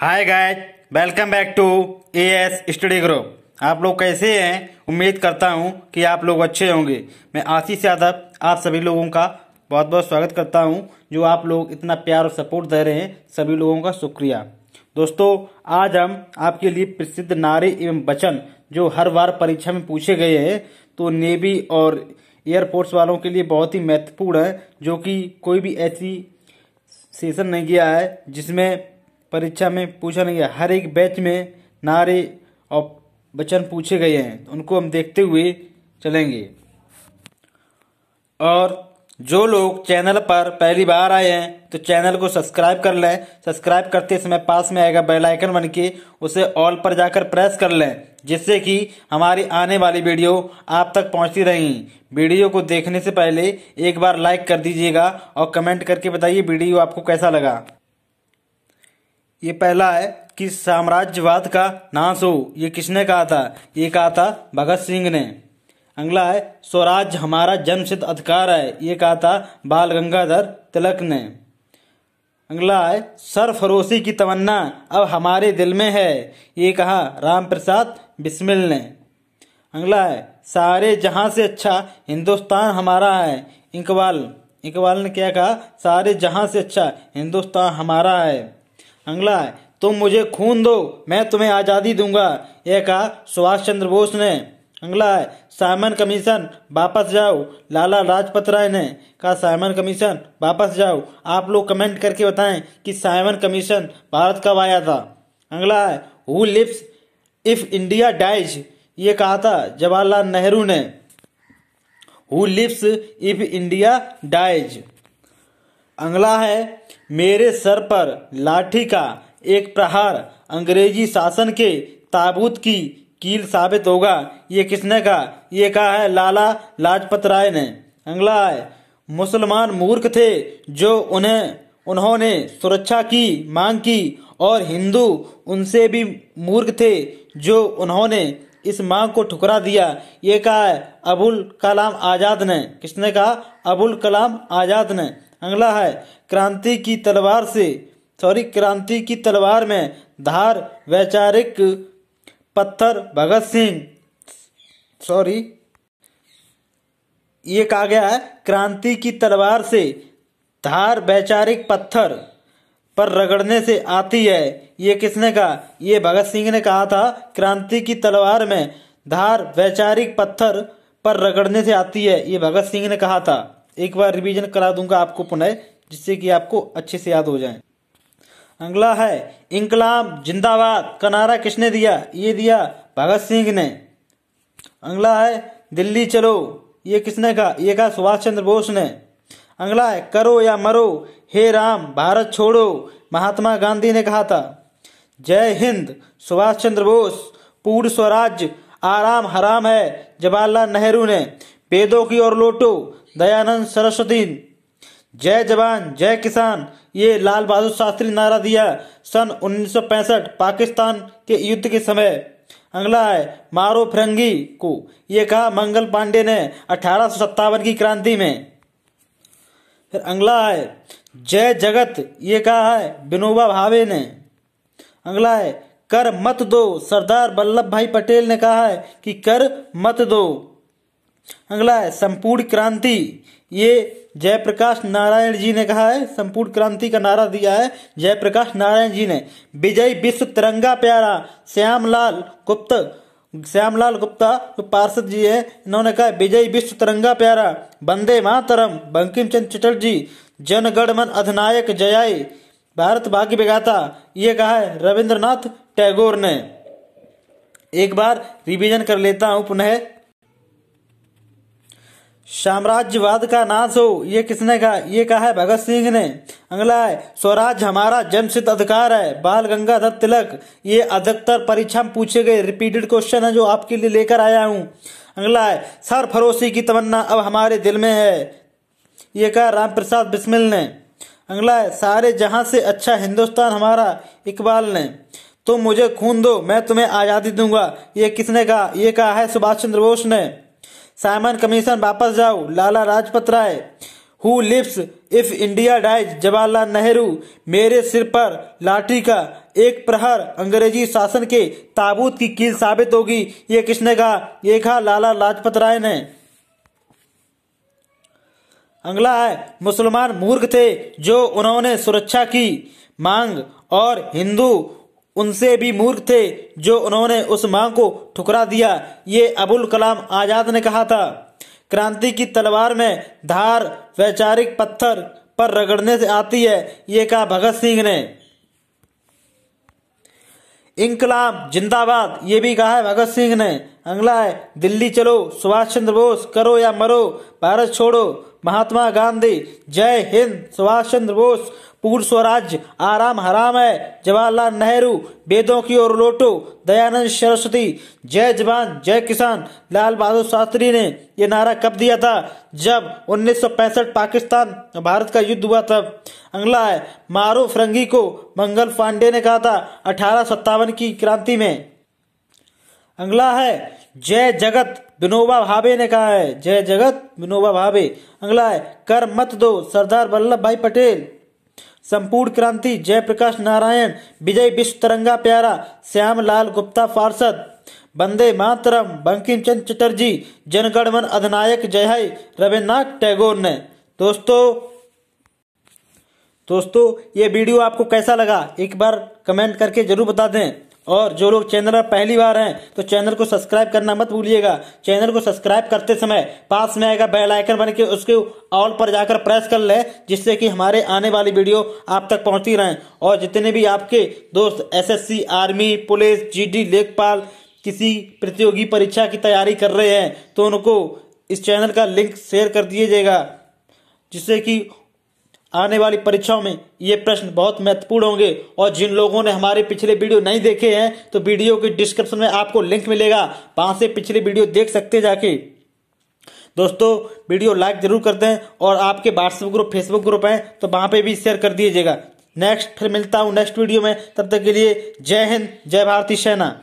hi guys welcome back to A S study group आप लोग कैसे हैं उम्मीद करता हूं कि आप लोग अच्छे होंगे मैं आशीष यादव आप सभी लोगों का बहुत बहुत स्वागत करता हूं जो आप लोग इतना प्यार और सपोर्ट दे रहे हैं सभी लोगों का शुक्रिया दोस्तों आज हम आपके लिए प्रसिद्ध नारे एवं वचन जो हर बार परीक्षा में पूछे गए हैं तो नेवी और एयरफोर्स वालों के लिए बहुत ही महत्वपूर्ण है जो कि कोई भी ऐसी सेशन नहीं गया है जिसमें परीक्षा में पूछा नहीं गया हर एक बैच में नारे और वचन पूछे गए हैं तो उनको हम देखते हुए चलेंगे और जो लोग चैनल पर पहली बार आए हैं तो चैनल को सब्सक्राइब कर लें सब्सक्राइब करते समय पास में आएगा बेल आइकन बन के उसे ऑल पर जाकर प्रेस कर लें जिससे कि हमारी आने वाली वीडियो आप तक पहुंचती रहें वीडियो को देखने से पहले एक बार लाइक कर दीजिएगा और कमेंट करके बताइए वीडियो आपको कैसा लगा ये पहला है कि साम्राज्यवाद का नाश हो ये किसने कहा था ये कहा था भगत सिंह ने अगला है स्वराज हमारा जन्मसिद्ध अधिकार है ये कहा था बाल गंगाधर तिलक ने अगला है सरफरोशी की तमन्ना अब हमारे दिल में है ये कहा राम प्रसाद बिस्मिल ने अगला है सारे जहां से अच्छा हिंदुस्तान हमारा है इकबाल इकबाल ने क्या कहा सारे जहां से अच्छा हिंदुस्तान हमारा है अंगला तुम मुझे खून दो मैं तुम्हें आज़ादी दूंगा यह कहा सुभाष चंद्र बोस ने अंगला है साइमन कमीशन वापस जाओ लाला लाजपत राय ने कहा साइमन कमीशन वापस जाओ आप लोग कमेंट करके बताएं कि साइमन कमीशन भारत कब आया था अंगला है who lives if India dies ये कहा था जवाहरलाल नेहरू ने who lives if India dies अंगला है मेरे सर पर लाठी का एक प्रहार अंग्रेजी शासन के ताबूत की कील साबित होगा ये किसने कहा ये कहा है लाला लाजपत राय ने अंगला है मुसलमान मूर्ख थे जो उन्हें उन्होंने सुरक्षा की मांग की और हिंदू उनसे भी मूर्ख थे जो उन्होंने इस मांग को ठुकरा दिया ये कहा है अबुल कलाम आज़ाद ने किसने कहा अबुल कलाम आज़ाद ने अगला है क्रांति की तलवार से सॉरी क्रांति की तलवार में धार वैचारिक पत्थर भगत सिंह सॉरी ये कहा गया है क्रांति की तलवार से धार वैचारिक पत्थर पर रगड़ने से आती है ये किसने कहा ये भगत सिंह ने कहा था क्रांति की तलवार में धार वैचारिक पत्थर पर रगड़ने से आती है ये भगत सिंह ने कहा था एक बार रिवीजन करा दूंगा आपको पुनः जिससे कि आपको अच्छे से याद हो जाए अगला है इंकलाब जिंदाबाद का नारा किसने दिया ये दिया भगत सिंह ने अगला है दिल्ली चलो ये किसने कहा ये कहा सुभाष चंद्र बोस ने अगला है करो या मरो हे राम भारत छोड़ो महात्मा गांधी ने कहा था जय हिंद सुभाष चंद्र बोस पूर्ण स्वराज आराम हराम है जवाहरलाल नेहरू ने वेदों की ओर लौटो दयानंद सरस्वती जय जवान जय किसान ये लाल बहादुर शास्त्री नारा दिया सन 1965 पाकिस्तान के युद्ध के समय अगला है मारो फिरंगी को ये कहा मंगल पांडे ने अठारह की क्रांति में फिर अगला है जय जगत ये कहा है विनोबा भावे ने अगला है कर मत दो सरदार वल्लभ भाई पटेल ने कहा है कि कर मत दो अगला है संपूर्ण क्रांति ये जयप्रकाश नारायण जी ने कहा है संपूर्ण क्रांति का नारा दिया है जयप्रकाश नारायण जी ने विजय विश्व तिरंगा प्यारा श्यामलाल गुप्त श्यामलाल गुप्ता जो तो पार्षद जी है इन्होंने कहा विजय विश्व तिरंगा प्यारा वंदे मातरम बंकिम चंद चटर्जी जनगणमन अधिनायक जयाई भारत भाग्य बेगाता ये कहा है रविंद्रनाथ टैगोर ने एक बार रिवीजन कर लेता हूँ पुनः साम्राज्यवाद का नाश हो ये किसने कहा ये कहा है भगत सिंह ने अगला है स्वराज हमारा जन्मसिद्ध अधिकार है बाल गंगाधर तिलक ये अधिकतर परीक्षा में पूछे गए रिपीटेड क्वेश्चन है जो आपके लिए लेकर आया हूँ अगला है सर फरोसी की तमन्ना अब हमारे दिल में है ये कहा राम प्रसाद बिस्मिल ने अगला है सारे जहाँ से अच्छा हिंदुस्तान हमारा इकबाल ने तुम तो मुझे खून दो मैं तुम्हें आज़ादी दूंगा ये किसने कहा ये कहा है सुभाष चंद्र बोस ने साइमन कमीशन वापस जाओ Lala Rajpat Rai who lives if India dies Jawaharlal Nehru मेरे सिर पर लाठी का एक प्रहर अंग्रेजी शासन के ताबूत की कील साबित होगी ये किसने कहा ये कहा लाला लाजपत राय ने अगला है मुसलमान मूर्ख थे जो उन्होंने सुरक्षा की मांग और हिंदू उनसे भी मूर्ख थे जो उन्होंने उस मां को ठुकरा दिया ये अबुल कलाम आज़ाद ने कहा था क्रांति की तलवार में धार वैचारिक पत्थर पर रगड़ने से आती है ये कहा भगत सिंह ने इंकलाम जिंदाबाद ये भी कहा है भगत सिंह ने अगला है दिल्ली चलो सुभाष चंद्र बोस करो या मरो भारत छोड़ो महात्मा गांधी जय हिंद सुभाष चंद्र बोस पूर्ण स्वराज आराम हराम है जवाहरलाल नेहरू वेदों की ओर लोटो दयानंद सरस्वती जय जवान जय किसान लाल बहादुर शास्त्री ने ये नारा कब दिया था जब 1965 पाकिस्तान भारत का युद्ध हुआ तब अगला है मारो फरंगी को मंगल पांडे ने कहा था अठारह की क्रांति में अगला है जय जगत विनोबा भावे ने कहा है जय जगत विनोबा भावे अगला है कर मत दो सरदार वल्लभ भाई पटेल संपूर्ण क्रांति जयप्रकाश नारायण विजय विश्व तरंगा प्यारा श्याम लाल गुप्ता पार्षद वंदे मातरम बंकिम चंद चटर्जी जनगणमन अधिनायक जय है रविन्द्रनाथ टैगोर ने दोस्तों दोस्तों ये वीडियो आपको कैसा लगा एक बार कमेंट करके ज़रूर बता दें और जो लोग चैनल पर पहली बार हैं तो चैनल को सब्सक्राइब करना मत भूलिएगा चैनल को सब्सक्राइब करते समय पास में आएगा बेल आइकन बन के उसके ऑल पर जाकर प्रेस कर लें जिससे कि हमारे आने वाली वीडियो आप तक पहुंचती रहें और जितने भी आपके दोस्त एसएससी आर्मी पुलिस जीडी लेखपाल किसी प्रतियोगी परीक्षा की तैयारी कर रहे हैं तो उनको इस चैनल का लिंक शेयर कर दिया जाएगा जिससे कि आने वाली परीक्षाओं में ये प्रश्न बहुत महत्वपूर्ण होंगे और जिन लोगों ने हमारे पिछले वीडियो नहीं देखे हैं तो वीडियो के डिस्क्रिप्शन में आपको लिंक मिलेगा वहां से पिछले वीडियो देख सकते जाके दोस्तों वीडियो लाइक जरूर कर दें और आपके व्हाट्सएप ग्रुप फेसबुक ग्रुप हैं तो वहाँ पे भी शेयर कर दीजिएगा नेक्स्ट फिर मिलता हूँ नेक्स्ट वीडियो में तब तक के लिए जय हिंद जय भारती सेना